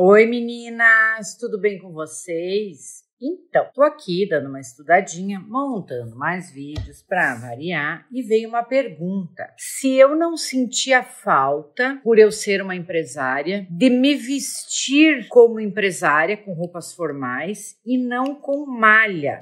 Oi meninas, tudo bem com vocês? Então, tô aqui dando uma estudadinha, montando mais vídeos para variar e veio uma pergunta. Se eu não sentia falta, por eu ser uma empresária, de me vestir como empresária com roupas formais e não com malha.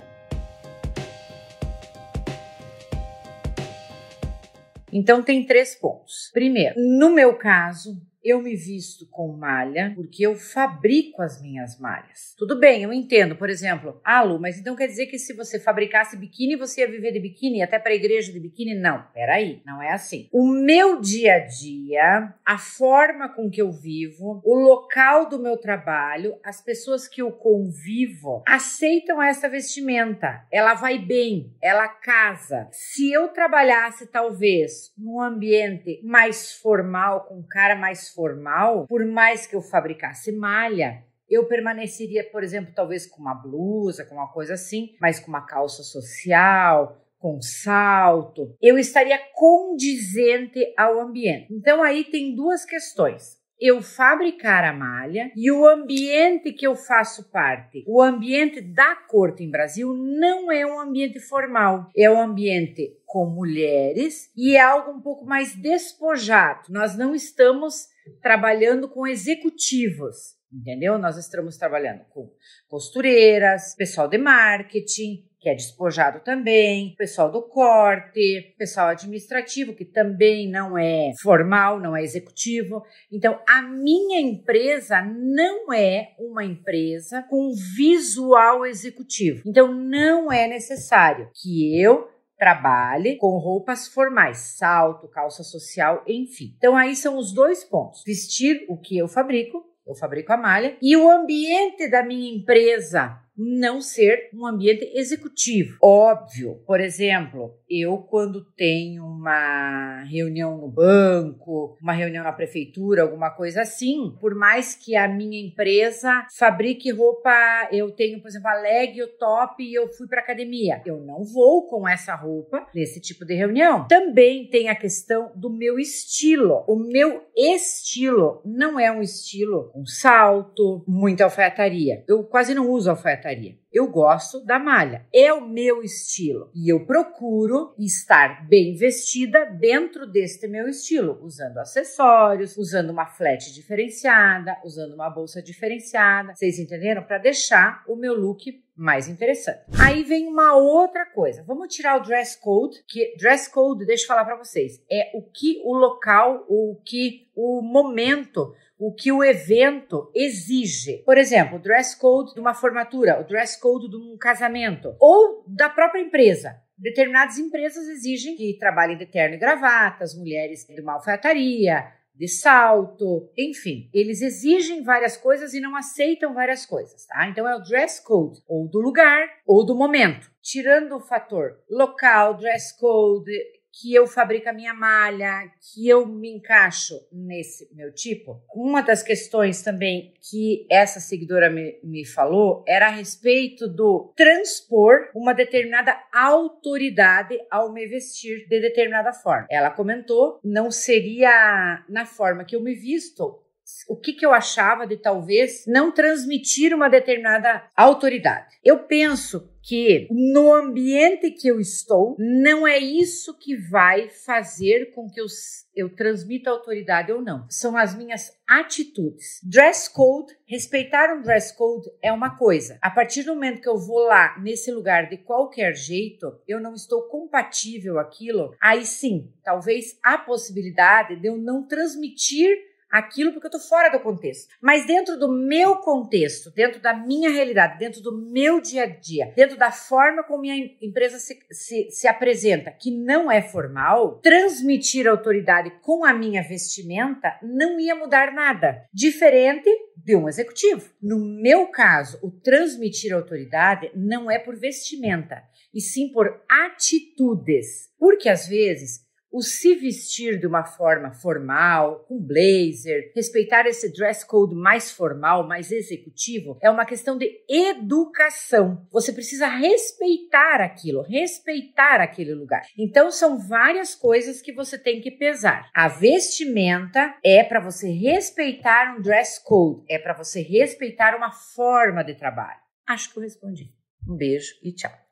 Então tem três pontos. Primeiro, no meu caso, eu me visto com malha porque eu fabrico as minhas malhas. Tudo bem, eu entendo. Por exemplo, ah, mas então quer dizer que se você fabricasse biquíni, você ia viver de biquíni, até para a igreja de biquíni? Não, peraí, não é assim. O meu dia a dia, a forma com que eu vivo, o local do meu trabalho, as pessoas que eu convivo aceitam essa vestimenta. Ela vai bem, ela casa. Se eu trabalhasse, talvez, num ambiente mais formal, com um cara mais formal, por mais que eu fabricasse malha, eu permaneceria, por exemplo, talvez com uma blusa, com uma coisa assim, mas com uma calça social, com salto. Eu estaria condizente ao ambiente. Então aí tem duas questões. Eu fabricar a malha e o ambiente que eu faço parte, o ambiente da corte em Brasil não é um ambiente formal, é um ambiente com mulheres e é algo um pouco mais despojado. Nós não estamos trabalhando com executivos, entendeu? Nós estamos trabalhando com costureiras, pessoal de marketing, que é despojado também, pessoal do corte, pessoal administrativo, que também não é formal, não é executivo. Então, a minha empresa não é uma empresa com visual executivo. Então, não é necessário que eu trabalhe com roupas formais, salto, calça social, enfim. Então aí são os dois pontos: vestir o que eu fabrico, eu fabrico a malha, e o ambiente da minha empresa não ser um ambiente executivo. Óbvio, por exemplo, eu, quando tenho uma reunião no banco, uma reunião na prefeitura, alguma coisa assim, por mais que a minha empresa fabrique roupa, eu tenho, por exemplo, a leg, o top e eu fui para academia. Eu não vou com essa roupa nesse tipo de reunião. Também tem a questão do meu estilo. O meu estilo não é um estilo, um salto, muita alfaiataria. Eu quase não uso alfaiataria. Eu gosto da malha. É o meu estilo. E eu procuro seguro e estar bem vestida dentro deste meu estilo, usando acessórios, usando uma flat diferenciada, usando uma bolsa diferenciada. Vocês entenderam? Para deixar o meu look mais interessante. Aí vem uma outra coisa. Vamos tirar o dress code, que dress code, deixa eu falar para vocês, é o que o local ou o que o momento o que o evento exige. Por exemplo, o dress code de uma formatura, o dress code de um casamento, ou da própria empresa. Determinadas empresas exigem que trabalhem de terno e gravata, as mulheres de uma alfaiataria, de salto, enfim, eles exigem várias coisas e não aceitam várias coisas, tá? Então é o dress code, ou do lugar, ou do momento. Tirando o fator local, dress code, que eu fabrico a minha malha, que eu me encaixo nesse meu tipo. Uma das questões também que essa seguidora me, me falou era a respeito do transpor uma determinada autoridade ao me vestir de determinada forma. Ela comentou, não seria na forma que eu me visto o que, que eu achava de talvez não transmitir uma determinada autoridade. Eu penso que no ambiente que eu estou, não é isso que vai fazer com que eu, eu transmita autoridade ou não. São as minhas atitudes. Dress code, respeitar um dress code é uma coisa. A partir do momento que eu vou lá nesse lugar de qualquer jeito, eu não estou compatível aquilo, aí sim, talvez a possibilidade de eu não transmitir aquilo porque eu tô fora do contexto. Mas dentro do meu contexto, dentro da minha realidade, dentro do meu dia a dia, dentro da forma como minha empresa se, se, se apresenta, que não é formal, transmitir autoridade com a minha vestimenta não ia mudar nada. Diferente de um executivo. No meu caso, o transmitir autoridade não é por vestimenta, e sim por atitudes. Porque às vezes o se vestir de uma forma formal, com blazer, respeitar esse dress code mais formal, mais executivo, é uma questão de educação. Você precisa respeitar aquilo, respeitar aquele lugar. Então, são várias coisas que você tem que pesar. A vestimenta é para você respeitar um dress code, é para você respeitar uma forma de trabalho. Acho que eu respondi. Um beijo e tchau.